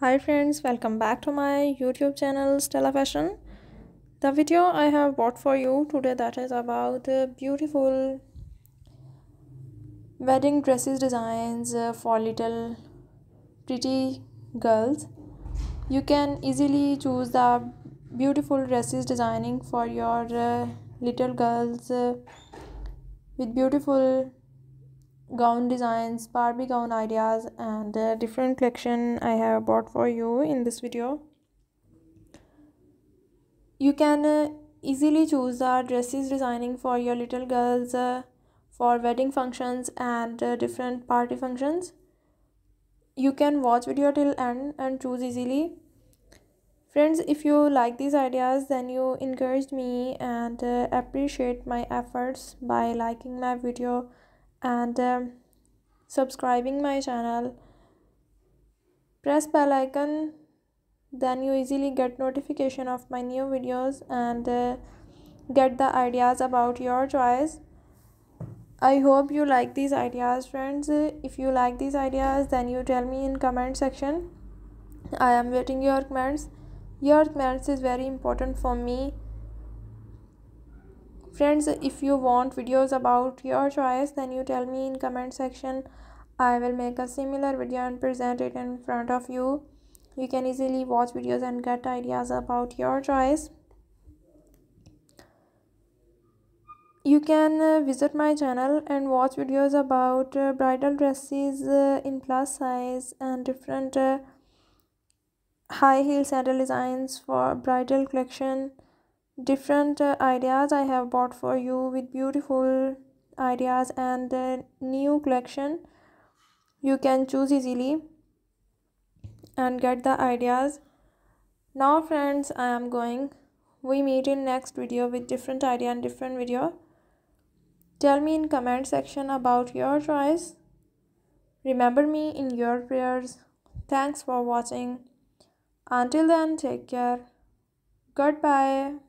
hi friends welcome back to my youtube channel stella fashion the video i have bought for you today that is about the beautiful wedding dresses designs uh, for little pretty girls you can easily choose the beautiful dresses designing for your uh, little girls uh, with beautiful gown designs barbie gown ideas and different collection i have bought for you in this video you can uh, easily choose the dresses designing for your little girls uh, for wedding functions and uh, different party functions you can watch video till end and choose easily friends if you like these ideas then you encourage me and uh, appreciate my efforts by liking my video and um, subscribing my channel press bell icon then you easily get notification of my new videos and uh, get the ideas about your choice i hope you like these ideas friends if you like these ideas then you tell me in comment section i am waiting your comments your comments is very important for me friends if you want videos about your choice then you tell me in comment section i will make a similar video and present it in front of you you can easily watch videos and get ideas about your choice you can uh, visit my channel and watch videos about uh, bridal dresses uh, in plus size and different high heel sandal designs for bridal collection different uh, ideas i have bought for you with beautiful ideas and the new collection you can choose easily and get the ideas now friends i am going we meet in next video with different idea and different video tell me in comment section about your choice remember me in your prayers thanks for watching until then take care goodbye